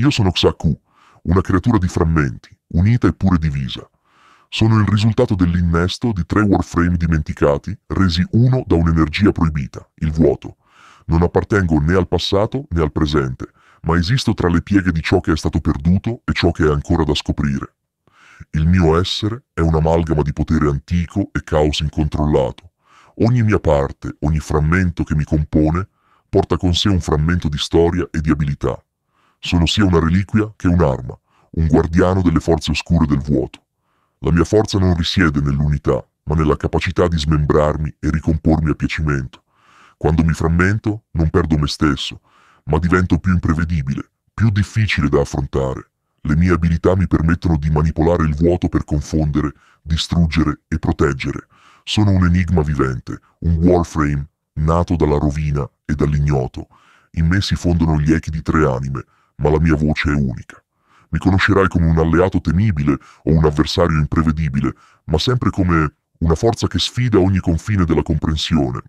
Io sono Xaku, una creatura di frammenti, unita eppure divisa. Sono il risultato dell'innesto di tre warframe dimenticati, resi uno da un'energia proibita, il vuoto. Non appartengo né al passato né al presente, ma esisto tra le pieghe di ciò che è stato perduto e ciò che è ancora da scoprire. Il mio essere è un'amalgama di potere antico e caos incontrollato. Ogni mia parte, ogni frammento che mi compone, porta con sé un frammento di storia e di abilità, sono sia una reliquia che un'arma, un guardiano delle forze oscure del vuoto. La mia forza non risiede nell'unità, ma nella capacità di smembrarmi e ricompormi a piacimento. Quando mi frammento, non perdo me stesso, ma divento più imprevedibile, più difficile da affrontare. Le mie abilità mi permettono di manipolare il vuoto per confondere, distruggere e proteggere. Sono un enigma vivente, un warframe nato dalla rovina e dall'ignoto. In me si fondono gli echi di tre anime, ma la mia voce è unica. Mi conoscerai come un alleato temibile o un avversario imprevedibile, ma sempre come una forza che sfida ogni confine della comprensione,